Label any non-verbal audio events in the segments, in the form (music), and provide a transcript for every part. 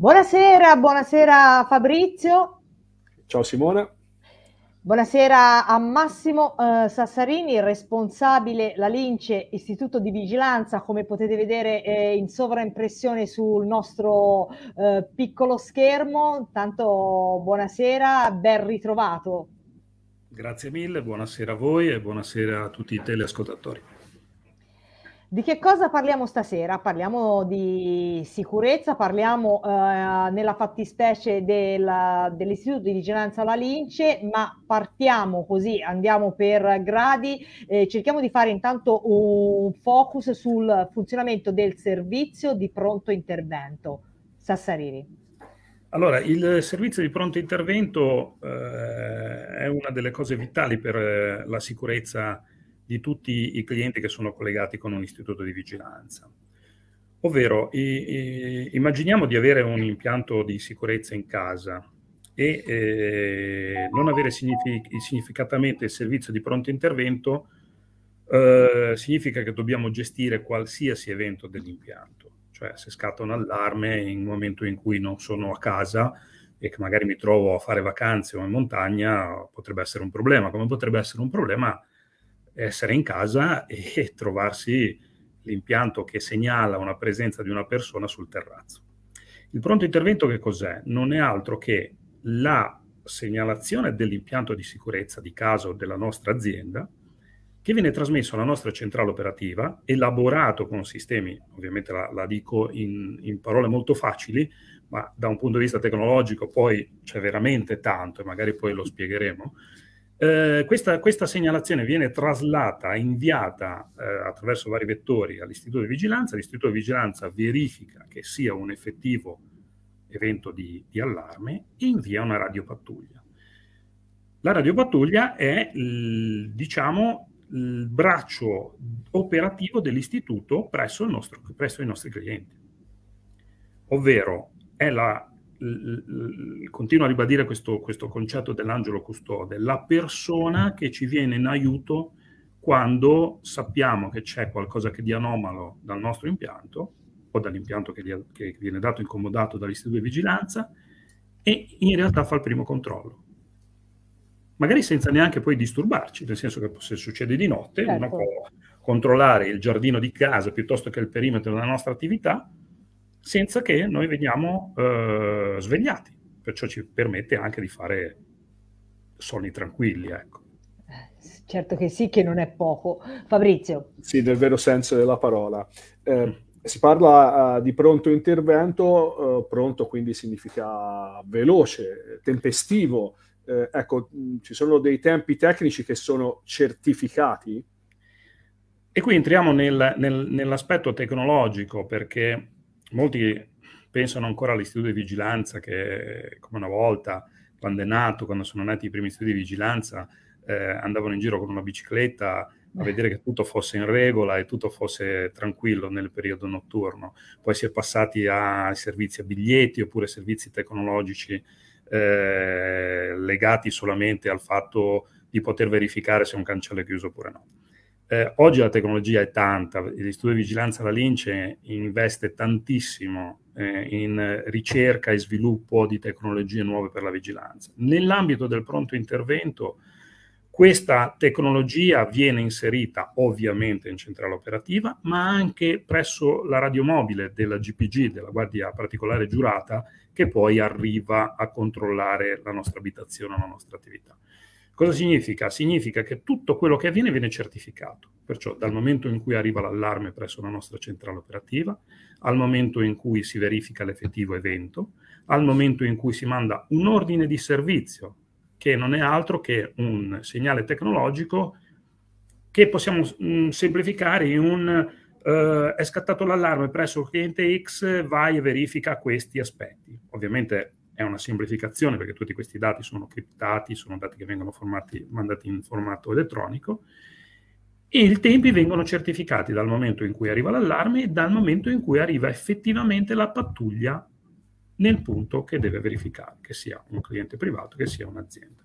Buonasera, buonasera Fabrizio. Ciao Simona. Buonasera a Massimo eh, Sassarini, responsabile la Lince Istituto di Vigilanza, come potete vedere eh, in sovraimpressione sul nostro eh, piccolo schermo. Tanto buonasera, ben ritrovato. Grazie mille, buonasera a voi e buonasera a tutti i teleascoltatori. Di che cosa parliamo stasera? Parliamo di sicurezza, parliamo eh, nella fattispecie del, dell'Istituto di Vigilanza alla Lince, ma partiamo così, andiamo per gradi, eh, cerchiamo di fare intanto un focus sul funzionamento del servizio di pronto intervento. Sassarini. Allora, il servizio di pronto intervento eh, è una delle cose vitali per eh, la sicurezza di tutti i clienti che sono collegati con un istituto di vigilanza. Ovvero, e, e, immaginiamo di avere un impianto di sicurezza in casa e eh, non avere signific- significatamente il servizio di pronto intervento eh, significa che dobbiamo gestire qualsiasi evento dell'impianto, cioè se scatta un allarme in un momento in cui non sono a casa e che magari mi trovo a fare vacanze o in montagna, potrebbe essere un problema, come potrebbe essere un problema essere in casa e (laughs) trovarsi l'impianto che segnala una presenza di una persona sul terrazzo. Il pronto intervento che cos'è? Non è altro che la segnalazione dell'impianto di sicurezza di caso della nostra azienda che viene trasmesso alla nostra centrale operativa, elaborato con sistemi, ovviamente la, la dico in, in, parole molto facili, ma da un punto di vista tecnologico poi c'è veramente tanto e magari poi lo spiegheremo, eh, questa, questa, segnalazione viene traslata, inviata eh, attraverso vari vettori all'istituto di vigilanza, l'istituto di vigilanza verifica che sia un effettivo evento di, di allarme e invia una radiopattuglia. La radiopattuglia è il, diciamo, il braccio operativo dell'istituto presso, nostro, presso i nostri clienti, ovvero è la continuo a ribadire questo, questo concetto dell'angelo custode, la persona che ci viene in aiuto quando sappiamo che c'è qualcosa che di anomalo dal nostro impianto o dall'impianto che, gli, che viene dato incomodato dall'istituto di vigilanza e in realtà fa il primo controllo. Magari senza neanche poi disturbarci, nel senso che se succede di notte certo. uno può controllare il giardino di casa piuttosto che il perimetro della nostra attività senza che noi veniamo eh, svegliati, perciò ci permette anche di fare sonni tranquilli, ecco. Eh, certo che sì, che non è poco. Fabrizio. Sì, nel vero senso della parola. Eh, mm. Si parla uh, di pronto intervento, uh, pronto quindi significa veloce, tempestivo. Eh, ecco, mh, mm, ci sono dei tempi tecnici che sono certificati? E qui entriamo nel, nel, nell'aspetto tecnologico perché molti pensano ancora all'istituto di vigilanza che come una volta, quando è nato, quando sono nati i primi studi di vigilanza, eh, andavano in giro con una bicicletta a vedere che tutto fosse in regola e tutto fosse tranquillo nel periodo notturno. Poi si è passati ai servizi a biglietti oppure servizi tecnologici eh, legati solamente al fatto di poter verificare se un cancello è chiuso oppure no. Eh, oggi la tecnologia è tanta, l'istituto di vigilanza alla Lince investe tantissimo eh, in ricerca e sviluppo di tecnologie nuove per la vigilanza. Nell'ambito del pronto intervento, questa tecnologia viene inserita ovviamente in centrale operativa, ma anche presso la radiomobile della GPG, della Guardia Particolare Giurata, che poi arriva a controllare la nostra abitazione, la nostra attività. Cosa significa? Significa che tutto quello che avviene viene certificato, perciò dal momento in cui arriva l'allarme presso la nostra centrale operativa, al momento in cui si verifica l'effettivo evento, al momento in cui si manda un ordine di servizio, che non è altro che un segnale tecnologico che possiamo mh, mm, semplificare in un eh, è scattato l'allarme presso il cliente X, vai e verifica questi aspetti. Ovviamente è una semplificazione perché tutti questi dati sono criptati, sono dati che vengono formati, mandati in formato elettronico e i tempi vengono certificati dal momento in cui arriva l'allarme e dal momento in cui arriva effettivamente la pattuglia nel punto che deve verificare, che sia un cliente privato, che sia un'azienda.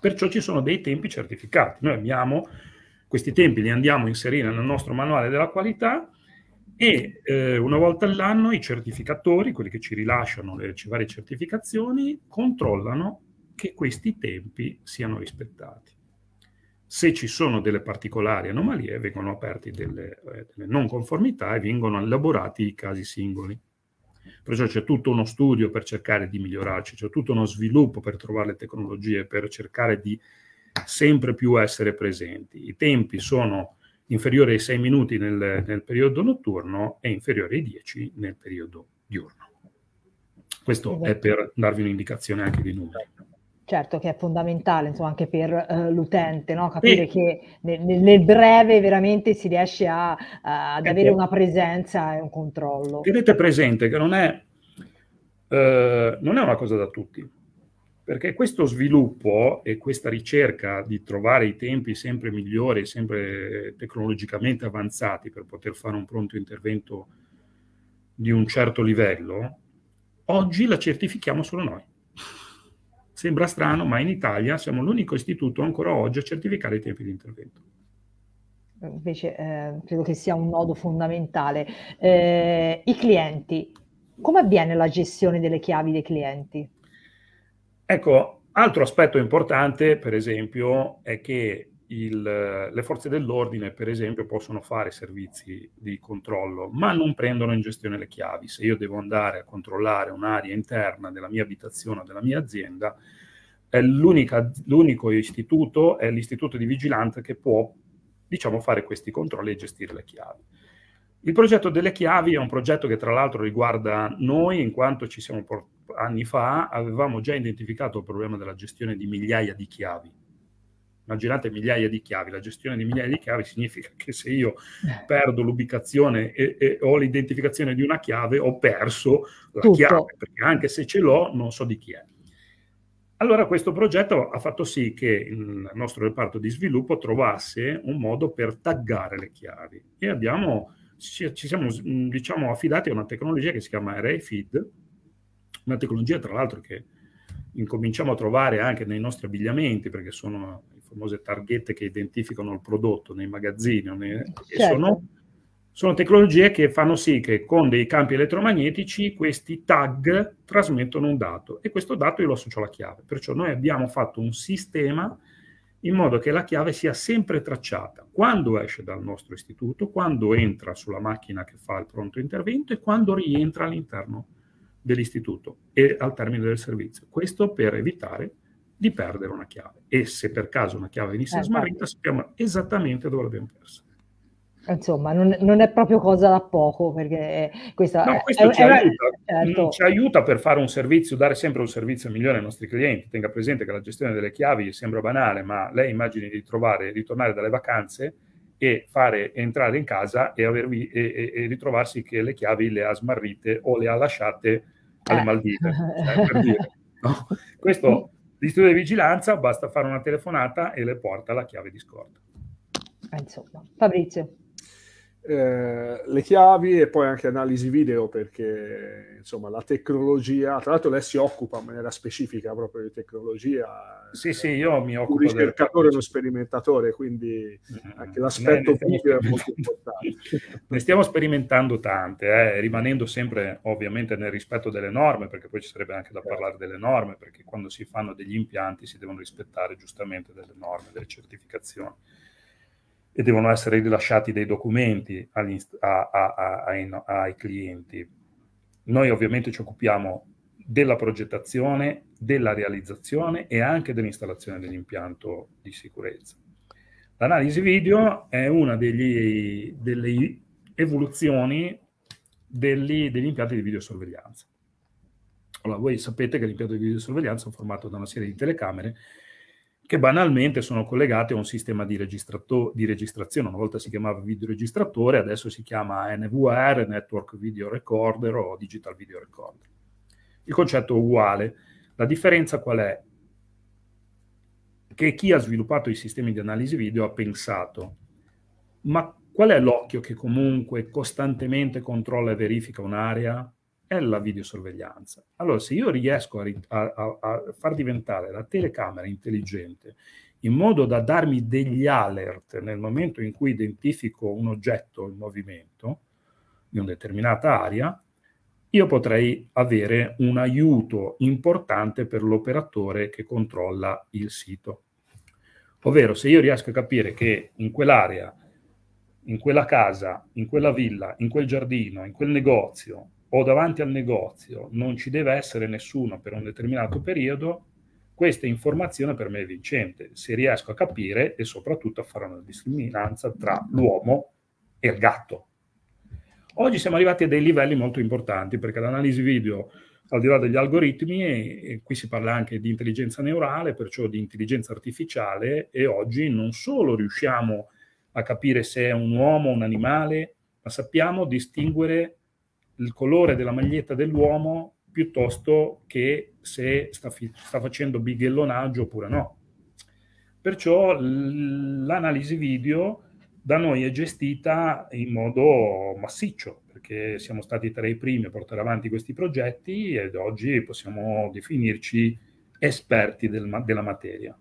Perciò ci sono dei tempi certificati. Noi abbiamo questi tempi, li andiamo a inserire nel nostro manuale della qualità e eh, una volta all'anno i certificatori, quelli che ci rilasciano le varie certificazioni, controllano che questi tempi siano rispettati. Se ci sono delle particolari anomalie, vengono aperte delle, eh, delle non conformità e vengono elaborati i casi singoli. Perciò c'è tutto uno studio per cercare di migliorarci, c'è tutto uno sviluppo per trovare le tecnologie, per cercare di sempre più essere presenti. I tempi sono inferiore ai 6 minuti nel, nel periodo notturno e inferiore ai 10 nel periodo diurno. Questo è per darvi un'indicazione anche di numeri. Certo, che è fondamentale insomma, anche per uh, l'utente, no? capire e... che nel, nel, breve veramente si riesce a, a, ad eh, avere eh. una presenza e un controllo. Tenete presente che non è, uh, non è una cosa da tutti perché questo sviluppo e questa ricerca di trovare i tempi sempre migliori, sempre tecnologicamente avanzati per poter fare un pronto intervento di un certo livello, oggi la certifichiamo solo noi. Sembra strano, ma in Italia siamo l'unico istituto ancora oggi a certificare i tempi di intervento invece eh, credo che sia un nodo fondamentale. Eh, I clienti, come avviene la gestione delle chiavi dei clienti? Ecco, altro aspetto importante, per esempio, è che il, le forze dell'ordine, per esempio, possono fare servizi di controllo, ma non prendono in gestione le chiavi. Se io devo andare a controllare un'area interna della mia abitazione o della mia azienda, l'unico istituto è l'istituto di vigilanza che può, diciamo, fare questi controlli e gestire le chiavi. Il progetto delle chiavi è un progetto che tra l'altro riguarda noi in quanto ci siamo portati anni fa avevamo già identificato il problema della gestione di migliaia di chiavi. Immaginate migliaia di chiavi, la gestione di migliaia di chiavi significa che se io eh. perdo l'ubicazione e, e ho l'identificazione di una chiave, ho perso la Tutto. chiave, perché anche se ce l'ho non so di chi è. Allora questo progetto ha fatto sì che il nostro reparto di sviluppo trovasse un modo per taggare le chiavi e abbiamo, ci siamo diciamo, affidati a una tecnologia che si chiama ArrayFeed, una tecnologia tra l'altro che incominciamo a trovare anche nei nostri abbigliamenti, perché sono le famose targhette che identificano il prodotto nei magazzini, nei, certo. sono, sono, tecnologie che fanno sì che con dei campi elettromagnetici questi tag trasmettono un dato e questo dato io lo associo alla chiave, perciò noi abbiamo fatto un sistema in modo che la chiave sia sempre tracciata quando esce dal nostro istituto, quando entra sulla macchina che fa il pronto intervento e quando rientra all'interno dell'istituto e al termine del servizio. Questo per evitare di perdere una chiave. E se per caso una chiave venisse eh, smarrita, sappiamo esattamente dove l'abbiamo persa. Insomma, non, non, è proprio cosa da poco, perché questa no, questo è, ci, è, aiuta, mm, certo. ci aiuta per fare un servizio, dare sempre un servizio migliore ai nostri clienti. Tenga presente che la gestione delle chiavi sembra banale, ma lei immagini di trovare, di tornare dalle vacanze e fare entrare in casa e, avervi, e, e, ritrovarsi che le chiavi le ha smarrite o le ha lasciate alle eh. Maldive. Eh. (laughs) Per no? Questo l'istituto di vigilanza basta fare una telefonata e le porta la chiave di scorta. Eh, insomma, Fabrizio. Eh, le chiavi e poi anche analisi video perché insomma la tecnologia, tra l'altro lei si occupa in maniera specifica proprio di tecnologia. Sì, eh, sì, io mi occupo. di ricercatore e del... uno sperimentatore, quindi mm-hmm. anche l'aspetto video è molto (laughs) importante. ne stiamo sperimentando tante, eh, rimanendo sempre ovviamente nel rispetto delle norme, perché poi ci sarebbe anche da certo. parlare delle norme, perché quando si fanno degli impianti si devono rispettare giustamente delle norme, delle certificazioni e devono essere rilasciati dei documenti a, a, ai, ai clienti. Noi ovviamente ci occupiamo della progettazione, della realizzazione e anche dell'installazione dell'impianto di sicurezza. L'analisi video è una degli, delle evoluzioni degli, degli, impianti di videosorveglianza. Allora, voi sapete che l'impianto di videosorveglianza è formato da una serie di telecamere che banalmente sono collegate a un sistema di, di registrazione. Una volta si chiamava videoregistratore, adesso si chiama NVR, Network Video Recorder o Digital Video Recorder. Il concetto è uguale. La differenza qual è? Che chi ha sviluppato i sistemi di analisi video ha pensato, ma qual è l'occhio che comunque costantemente controlla e verifica un'area? è la videosorveglianza. Allora, se io riesco a, a, a, far diventare la telecamera intelligente in modo da darmi degli alert nel momento in cui identifico un oggetto in movimento di una determinata area, io potrei avere un aiuto importante per l'operatore che controlla il sito. Ovvero, se io riesco a capire che in quell'area, in quella casa, in quella villa, in quel giardino, in quel negozio, o davanti al negozio non ci deve essere nessuno per un determinato periodo, questa informazione per me è vincente, se riesco a capire e soprattutto a fare una discriminanza tra l'uomo e il gatto. Oggi siamo arrivati a dei livelli molto importanti perché l'analisi video, al di là degli algoritmi, qui si parla anche di intelligenza neurale, perciò di intelligenza artificiale e oggi non solo riusciamo a capire se è un uomo o un animale, ma sappiamo distinguere il colore della maglietta dell'uomo piuttosto che se sta, fi- sta facendo bighellonaggio oppure no. Perciò l- l'analisi video da noi è gestita in modo massiccio, perché siamo stati tra i primi a portare avanti questi progetti ed oggi possiamo definirci esperti del ma- della materia.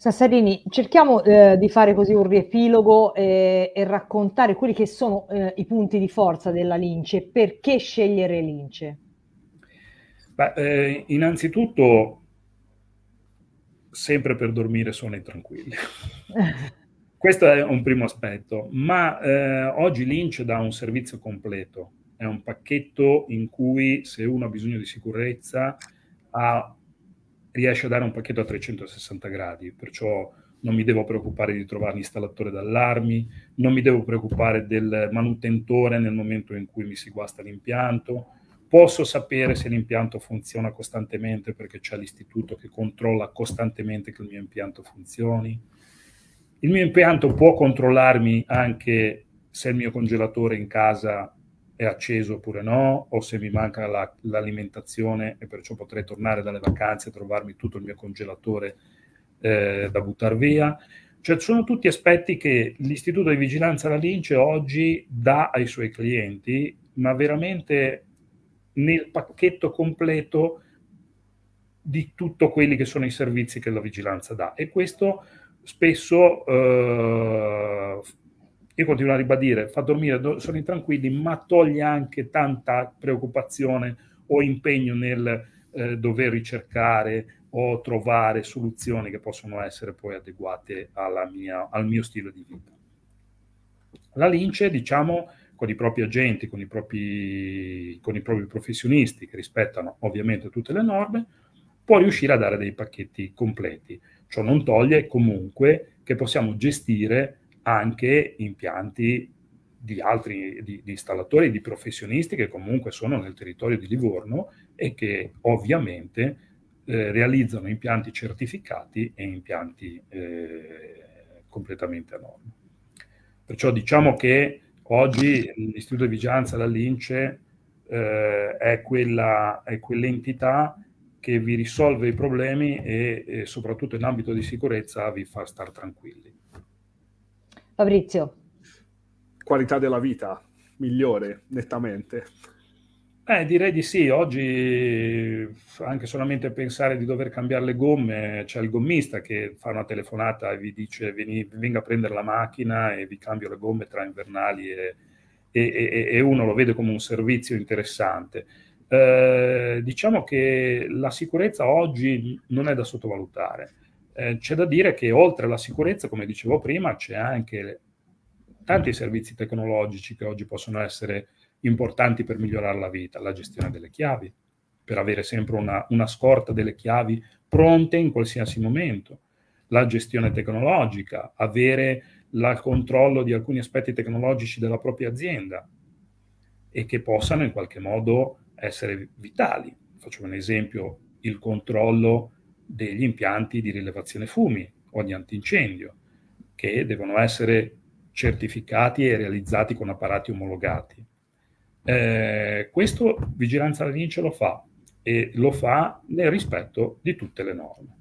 Sassarini, cerchiamo eh, di fare così un riepilogo eh, e raccontare quelli che sono eh, i punti di forza della Lince. Perché scegliere Lince? Beh, eh, innanzitutto, sempre per dormire suoni tranquilli. (laughs) Questo è un primo aspetto, ma eh, oggi Lince dà un servizio completo. È un pacchetto in cui se uno ha bisogno di sicurezza ha riesce a dare un pacchetto a 360 gradi, perciò non mi devo preoccupare di trovare l'installatore d'allarmi, non mi devo preoccupare del manutentore nel momento in cui mi si guasta l'impianto, posso sapere se l'impianto funziona costantemente perché c'è l'istituto che controlla costantemente che il mio impianto funzioni. Il mio impianto può controllarmi anche se il mio congelatore in casa è acceso oppure no, o se mi manca la, l'alimentazione e perciò potrei tornare dalle vacanze e trovarmi tutto il mio congelatore eh, da buttare via. Cioè, sono tutti aspetti che l'Istituto di Vigilanza alla Lince oggi dà ai suoi clienti, ma veramente nel pacchetto completo di tutto quelli che sono i servizi che la vigilanza dà. E questo spesso eh, io continuo a ribadire, fa dormire do, sonni tranquilli, ma toglie anche tanta preoccupazione o impegno nel eh, dover ricercare o trovare soluzioni che possono essere poi adeguate mia, al mio stile di vita. La Lince, diciamo, con i propri agenti, con i propri, con i propri professionisti che rispettano ovviamente tutte le norme, può riuscire a dare dei pacchetti completi. Ciò non toglie comunque che possiamo gestire anche impianti di altri di, di installatori, di professionisti che comunque sono nel territorio di Livorno e che ovviamente eh, realizzano impianti certificati e impianti eh, completamente a norma. Perciò diciamo che oggi l'Istituto di Vigilanza dall'Ince eh, è, quella, è quell'entità che vi risolve i problemi e, e soprattutto in ambito di sicurezza vi fa star tranquilli. Fabrizio. Qualità della vita migliore, nettamente. Eh, direi di sì, oggi anche solamente pensare di dover cambiare le gomme, c'è il gommista che fa una telefonata e vi dice venga a prendere la macchina e vi cambio le gomme tra invernali e, e, e, e uno lo vede come un servizio interessante. Eh, diciamo che la sicurezza oggi non è da sottovalutare. Eh, c'è da dire che oltre alla sicurezza, come dicevo prima, c'è anche tanti servizi tecnologici che oggi possono essere importanti per migliorare la vita, la gestione delle chiavi, per avere sempre una, una scorta delle chiavi pronte in qualsiasi momento, la gestione tecnologica, avere il controllo di alcuni aspetti tecnologici della propria azienda e che possano in qualche modo essere vitali. Faccio un esempio, il controllo degli impianti di rilevazione fumi o di antincendio, che devono essere certificati e realizzati con apparati omologati. Eh, questo Vigilanza Renice lo fa e lo fa nel rispetto di tutte le norme.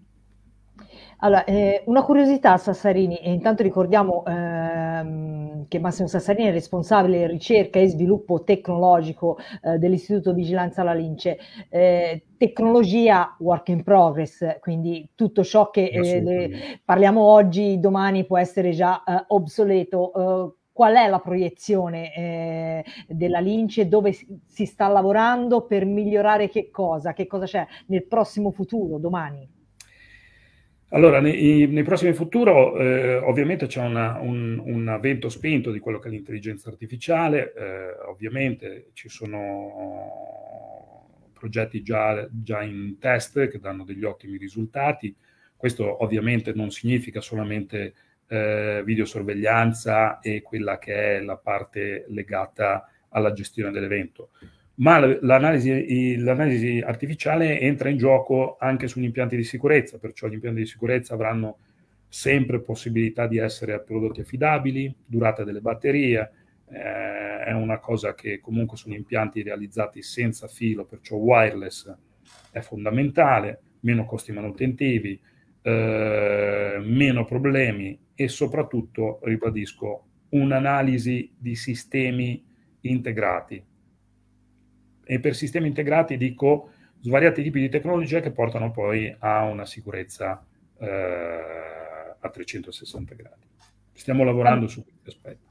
Allora, eh, una curiosità Sassarini, e intanto ricordiamo ehm, che Massimo Sassarini è responsabile ricerca e sviluppo tecnologico eh, dell'Istituto Vigilanza La Lince. Eh, tecnologia work in progress, quindi tutto ciò che eh, le, parliamo oggi, domani può essere già eh, obsoleto eh, qual è la proiezione eh, della Lince, dove si sta lavorando per migliorare che cosa, che cosa c'è nel prossimo futuro, domani? Allora, nei, nei prossimi futuro eh, ovviamente c'è una, un, un, avvento spinto di quello che è l'intelligenza artificiale, eh, ovviamente ci sono progetti già, già, in test che danno degli ottimi risultati, questo ovviamente non significa solamente eh, videosorveglianza e quella che è la parte legata alla gestione dell'evento ma l'analisi, l'analisi, artificiale entra in gioco anche sugli impianti di sicurezza, perciò gli impianti di sicurezza avranno sempre possibilità di essere prodotti affidabili, durata delle batterie, eh, è una cosa che comunque sono impianti realizzati senza filo, perciò wireless è fondamentale, meno costi manutentivi, eh, meno problemi e soprattutto, ribadisco, un'analisi di sistemi integrati e per sistemi integrati dico svariati tipi di tecnologie che portano poi a una sicurezza eh, a 360 gradi. Stiamo lavorando su questi aspetti.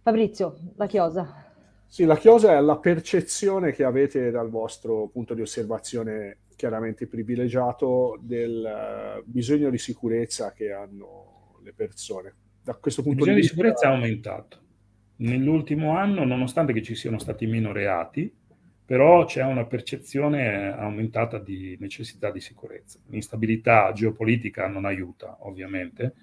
Fabrizio, la chiosa. Sì, la chiosa è la percezione che avete dal vostro punto di osservazione chiaramente privilegiato del eh, bisogno di sicurezza che hanno le persone. Da questo punto Il bisogno di, di sicurezza vista... è aumentato nell'ultimo anno, nonostante che ci siano stati meno reati, però c'è una percezione aumentata di necessità di sicurezza. L'instabilità geopolitica non aiuta, ovviamente,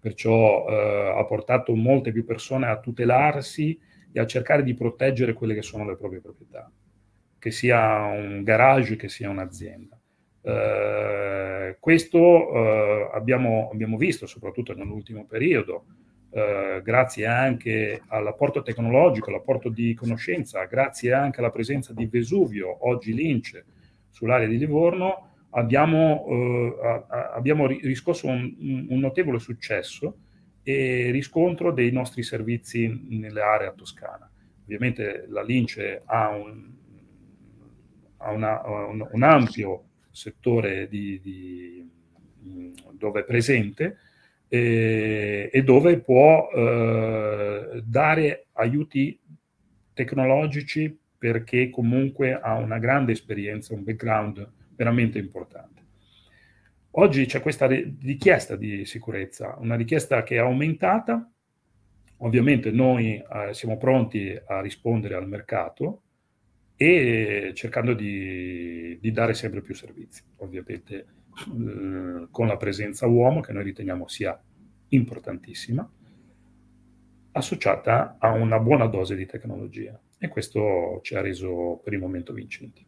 perciò eh, ha portato molte più persone a tutelarsi e a cercare di proteggere quelle che sono le proprie proprietà, che sia un garage, che sia un'azienda. Eh, questo eh, abbiamo, abbiamo visto soprattutto nell'ultimo periodo, eh, grazie anche all'apporto tecnologico, all'apporto di conoscenza, grazie anche alla presenza di Vesuvio, oggi Lince, sull'area di Livorno, abbiamo, eh, abbiamo riscosso un, un, notevole successo e riscontro dei nostri servizi nell'area toscana. Ovviamente la Lince ha un, ha una, un, un ampio settore di, di, dove è presente, e, e dove può eh, dare aiuti tecnologici perché comunque ha una grande esperienza, un background veramente importante. Oggi c'è questa richiesta di sicurezza, una richiesta che è aumentata, ovviamente noi eh, siamo pronti a rispondere al mercato e cercando di, di dare sempre più servizi, ovviamente Mm, con la presenza uomo, che noi riteniamo sia importantissima, associata a una buona dose di tecnologia. E questo ci ha reso per il momento vincenti.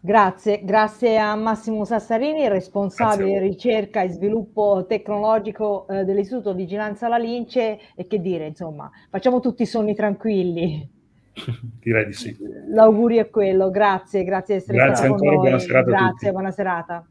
Grazie, grazie a Massimo Sassarini, responsabile ricerca e sviluppo tecnologico eh, dell'Istituto Vigilanza La Lince e che dire, insomma, facciamo tutti i sonni tranquilli. (laughs) Direi di sì. L'augurio è quello, grazie, grazie di essere stato ancora, con noi. Buona serata grazie, buona serata.